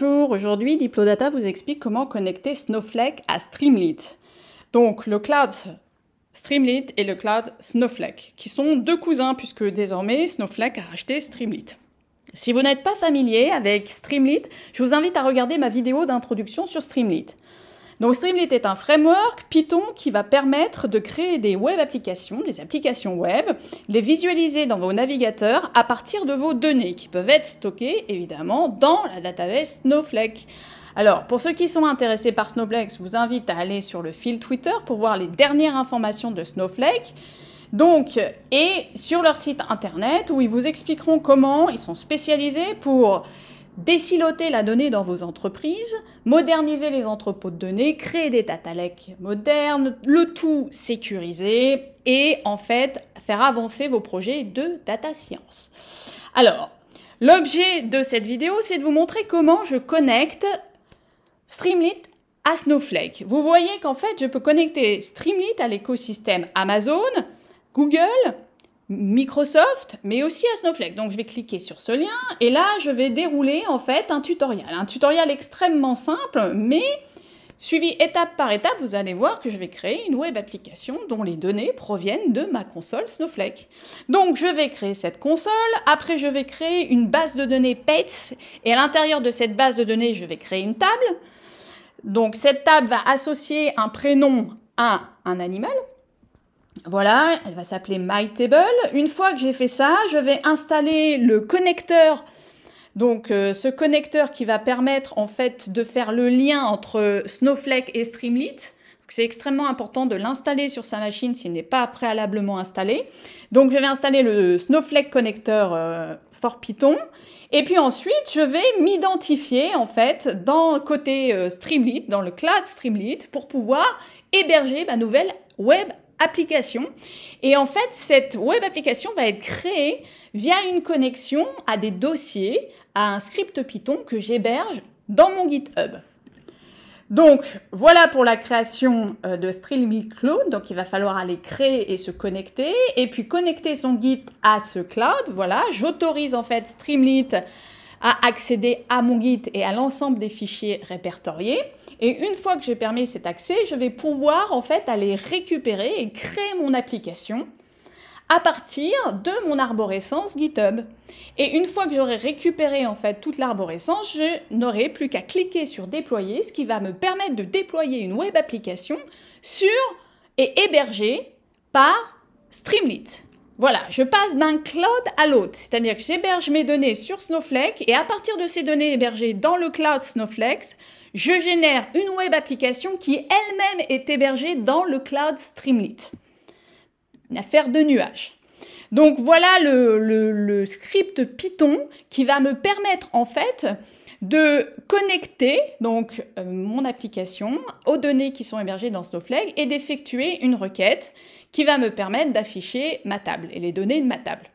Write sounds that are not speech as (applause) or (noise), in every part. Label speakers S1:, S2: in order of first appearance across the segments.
S1: Bonjour, aujourd'hui Diplodata vous explique comment connecter Snowflake à Streamlit. Donc le cloud Streamlit et le cloud Snowflake, qui sont deux cousins puisque désormais Snowflake a racheté Streamlit. Si vous n'êtes pas familier avec Streamlit, je vous invite à regarder ma vidéo d'introduction sur Streamlit. Streamlit est un framework Python qui va permettre de créer des web applications, des applications web, les visualiser dans vos navigateurs à partir de vos données qui peuvent être stockées évidemment dans la database Snowflake. Alors, pour ceux qui sont intéressés par Snowflake, je vous invite à aller sur le fil Twitter pour voir les dernières informations de Snowflake. Donc, et sur leur site internet où ils vous expliqueront comment ils sont spécialisés pour déciloter la donnée dans vos entreprises, moderniser les entrepôts de données, créer des data lakes modernes, le tout sécurisé et en fait faire avancer vos projets de data science. Alors, l'objet de cette vidéo, c'est de vous montrer comment je connecte Streamlit à Snowflake. Vous voyez qu'en fait, je peux connecter Streamlit à l'écosystème Amazon, Google, Microsoft, mais aussi à Snowflake. Donc je vais cliquer sur ce lien et là je vais dérouler en fait un tutoriel. Un tutoriel extrêmement simple, mais suivi étape par étape, vous allez voir que je vais créer une web application dont les données proviennent de ma console Snowflake. Donc je vais créer cette console, après je vais créer une base de données Pets et à l'intérieur de cette base de données je vais créer une table. Donc cette table va associer un prénom à un animal voilà, elle va s'appeler My Table. Une fois que j'ai fait ça, je vais installer le connecteur. Donc euh, ce connecteur qui va permettre en fait de faire le lien entre Snowflake et Streamlit. C'est extrêmement important de l'installer sur sa machine s'il n'est pas préalablement installé. Donc je vais installer le Snowflake connecteur euh, for Python. Et puis ensuite, je vais m'identifier en fait dans le côté euh, Streamlit, dans le cloud Streamlit, pour pouvoir héberger ma nouvelle web application. Et en fait, cette web application va être créée via une connexion à des dossiers, à un script Python que j'héberge dans mon GitHub. Donc voilà pour la création euh, de Streamlit Cloud. Donc il va falloir aller créer et se connecter et puis connecter son Git à ce cloud. Voilà, j'autorise en fait Streamlit à accéder à mon Git et à l'ensemble des fichiers répertoriés. Et une fois que j'ai permis cet accès, je vais pouvoir en fait aller récupérer et créer mon application à partir de mon arborescence GitHub. Et une fois que j'aurai récupéré en fait toute l'arborescence, je n'aurai plus qu'à cliquer sur déployer, ce qui va me permettre de déployer une web application sur et hébergée par Streamlit. Voilà, je passe d'un cloud à l'autre, c'est-à-dire que j'héberge mes données sur Snowflake et à partir de ces données hébergées dans le cloud Snowflake, je génère une web application qui elle-même est hébergée dans le cloud Streamlit. Une affaire de nuages. Donc voilà le, script Python qui va me permettre en fait de connecter donc euh, mon application aux données qui sont hébergées dans Snowflake et d'effectuer une requête qui va me permettre d'afficher ma table et les données de ma table.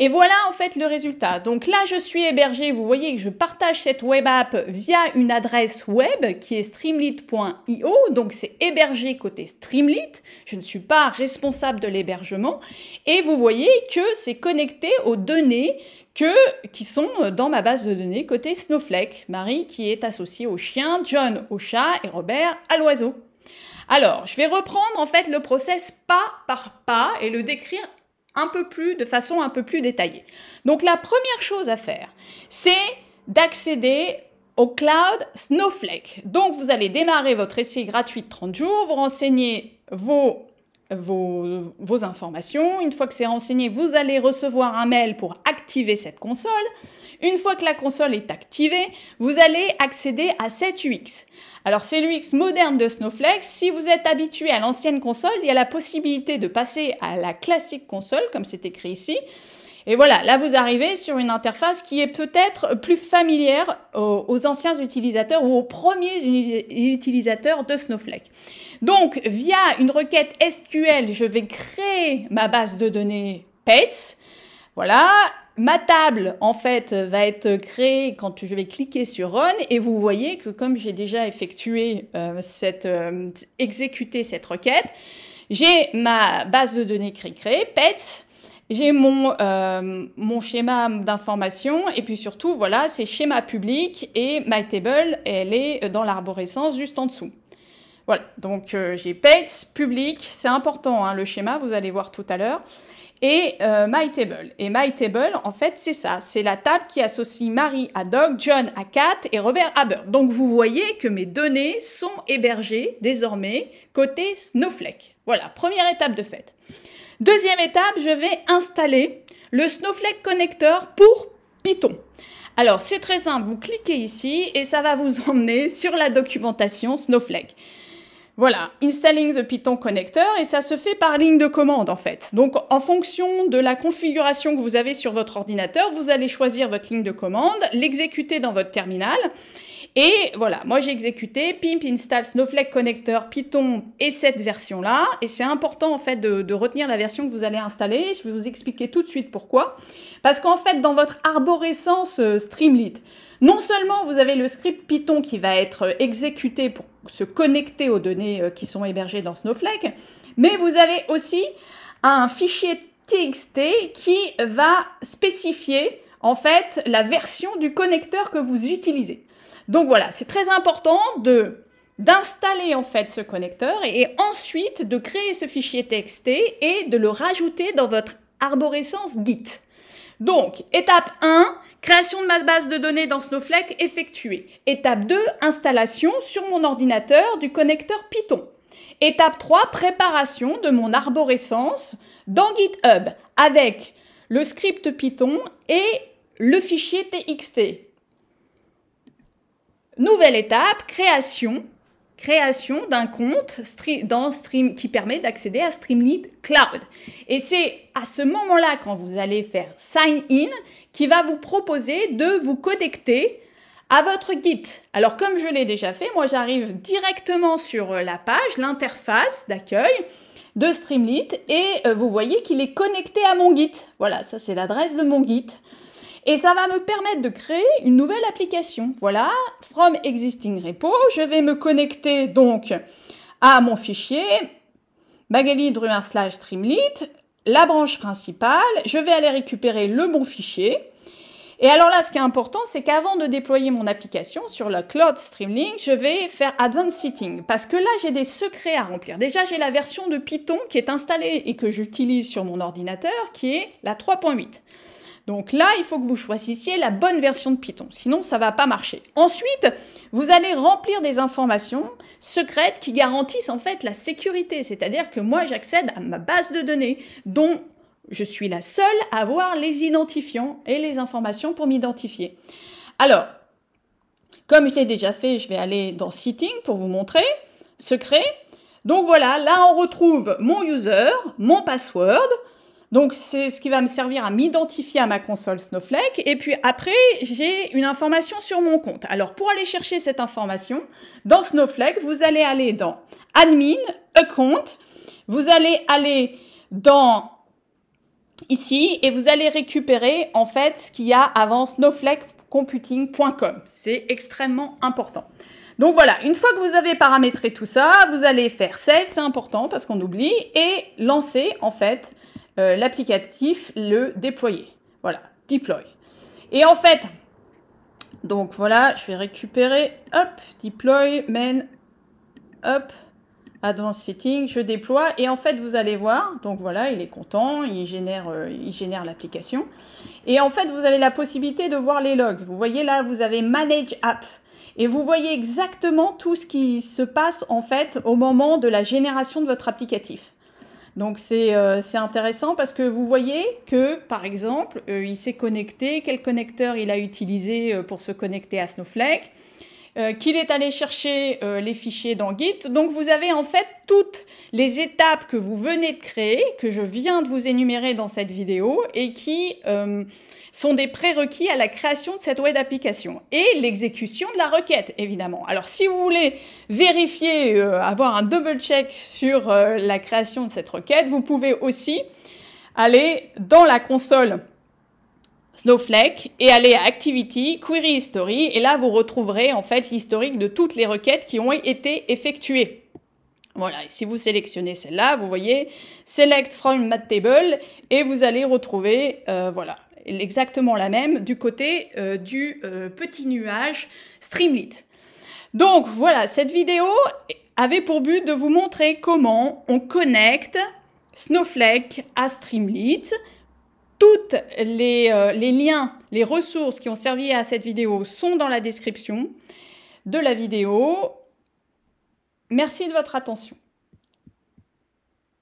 S1: Et voilà en fait le résultat. Donc là, je suis hébergé. Vous voyez que je partage cette web app via une adresse web qui est streamlit.io. Donc c'est hébergé côté Streamlit. Je ne suis pas responsable de l'hébergement. Et vous voyez que c'est connecté aux données que, qui sont dans ma base de données côté Snowflake. Marie qui est associée au chien, John au chat et Robert à l'oiseau. Alors, je vais reprendre en fait le process pas par pas et le décrire un peu plus, de façon un peu plus détaillée. Donc la première chose à faire, c'est d'accéder au cloud Snowflake. Donc vous allez démarrer votre essai gratuit de 30 jours, vous renseignez vos informations. Une fois que c'est renseigné, vous allez recevoir un mail pour activer cette console. Une fois que la console est activée, vous allez accéder à cette UX. Alors c'est l'UX moderne de Snowflake. Si vous êtes habitué à l'ancienne console, il y a la possibilité de passer à la classique console, comme c'est écrit ici. Et voilà, là vous arrivez sur une interface qui est peut-être plus familière aux, anciens utilisateurs ou aux premiers utilisateurs de Snowflake. Donc via une requête SQL, je vais créer ma base de données Pets. Voilà, ma table, en fait, va être créée quand je vais cliquer sur Run. Et vous voyez que comme j'ai déjà effectué euh, cette, exécuter exécuté cette requête, j'ai ma base de données créée, pets. J'ai mon, euh, mon schéma d'information et puis surtout, voilà, c'est schéma public et my table, elle est dans l'arborescence juste en dessous. Voilà, donc euh, j'ai Pets »,« public, c'est important hein, le schéma, vous allez voir tout à l'heure et mytable. Euh, My Table. Et My Table, en fait, c'est ça. C'est la table qui associe Marie à Dog », John à Kat et Robert à Bird. Donc vous voyez que mes données sont hébergées désormais côté Snowflake. Voilà, première étape de fait. Deuxième étape, je vais installer le Snowflake Connector pour Python. Alors c'est très simple, vous cliquez ici et ça va vous (laughs) emmener sur la documentation Snowflake. Voilà, installing the Python connector et ça se fait par ligne de commande en fait. Donc en fonction de la configuration que vous avez sur votre ordinateur, vous allez choisir votre ligne de commande, l'exécuter dans votre terminal et voilà, moi j'ai exécuté pimp install Snowflake Connector Python et cette version-là. Et c'est important en fait de, de, retenir la version que vous allez installer. Je vais vous expliquer tout de suite pourquoi. Parce qu'en fait, dans votre arborescence euh, Streamlit, non seulement vous avez le script Python qui va être euh, exécuté pour se connecter aux données euh, qui sont hébergées dans Snowflake, mais vous avez aussi un fichier TXT qui va spécifier en fait la version du connecteur que vous utilisez. Donc voilà, c'est très important de d'installer en fait ce connecteur et, ensuite de créer ce fichier TXT et de le rajouter dans votre arborescence Git. Donc, étape 1, création de ma base de données dans Snowflake effectuée. Étape 2, installation sur mon ordinateur du connecteur Python. Étape 3, préparation de mon arborescence dans GitHub avec le script Python et le fichier TXT. Nouvelle étape, création, création d'un compte dans stream, qui permet d'accéder à Streamlit Cloud. Et c'est à ce moment-là, quand vous allez faire Sign In, qui va vous proposer de vous connecter à votre Git. Alors comme je l'ai déjà fait, moi j'arrive directement sur euh, la page, l'interface d'accueil de Streamlit et euh, vous voyez qu'il est connecté à mon Git. Voilà, ça c'est l'adresse de mon Git. Et ça va me permettre de créer une nouvelle application. Voilà, from existing repo, je vais me connecter donc à mon fichier Magali slash Streamlit, la branche principale, je vais aller récupérer le bon fichier. Et alors là, ce qui est important, c'est qu'avant de déployer mon application sur le cloud streaming, je vais faire advanced setting parce que là, j'ai des secrets à remplir. Déjà, j'ai la version de Python qui est installée et que j'utilise sur mon ordinateur qui est la 3.8. Donc là, il faut que vous choisissiez la bonne version de Python, sinon ça ne va pas marcher. Ensuite, vous allez remplir des informations secrètes qui garantissent en fait la sécurité, c'est-à-dire que moi j'accède à ma base de données dont je suis la seule à avoir les identifiants et les informations pour m'identifier. Alors, comme je l'ai déjà fait, je vais aller dans Sitting pour vous montrer, secret. Donc voilà, là on retrouve mon user, mon password, donc c'est ce qui va me servir à m'identifier à ma console Snowflake. Et puis après, j'ai une information sur mon compte. Alors pour aller chercher cette information, dans Snowflake, vous allez aller dans Admin, Account. Vous allez aller dans ici et vous allez récupérer en fait ce qu'il y a avant snowflakecomputing.com. C'est extrêmement important. Donc voilà, une fois que vous avez paramétré tout ça, vous allez faire save, c'est important parce qu'on oublie, et lancer en fait euh, l'applicatif, le déployer. Voilà, deploy. Et en fait, donc voilà, je vais récupérer, hop, deploy, main, hop, advanced fitting, je déploie et en fait vous allez voir, donc voilà, il est content, il génère euh, il génère l'application. Et en fait, vous avez la possibilité de voir les logs. Vous voyez là, vous avez manage app et vous voyez exactement tout ce qui se passe en fait au moment de la génération de votre applicatif. Donc euh, c'est intéressant parce que vous voyez que, par exemple, euh, il s'est connecté, quel connecteur il a utilisé euh, pour se connecter à Snowflake, euh, qu'il est allé chercher euh, les fichiers dans Git. Donc vous avez en fait toutes les étapes que vous venez de créer, que je viens de vous énumérer dans cette vidéo et qui euh, sont des prérequis à la création de cette web application et l'exécution de la requête évidemment. Alors si vous voulez vérifier, avoir un double check sur la création de cette requête, vous pouvez aussi aller dans la console Snowflake et allez à Activity, Query History et là vous retrouverez en fait l'historique de toutes les requêtes qui ont été effectuées. Voilà, et si vous sélectionnez celle-là, vous voyez Select from Mat Table et vous allez retrouver euh, voilà exactement la même du côté euh, du euh, petit nuage Streamlit. Donc voilà, cette vidéo avait pour but de vous montrer comment on connecte Snowflake à Streamlit toutes les, euh, les, liens, les ressources qui ont servi à cette vidéo sont dans la description de la vidéo. Merci de votre attention.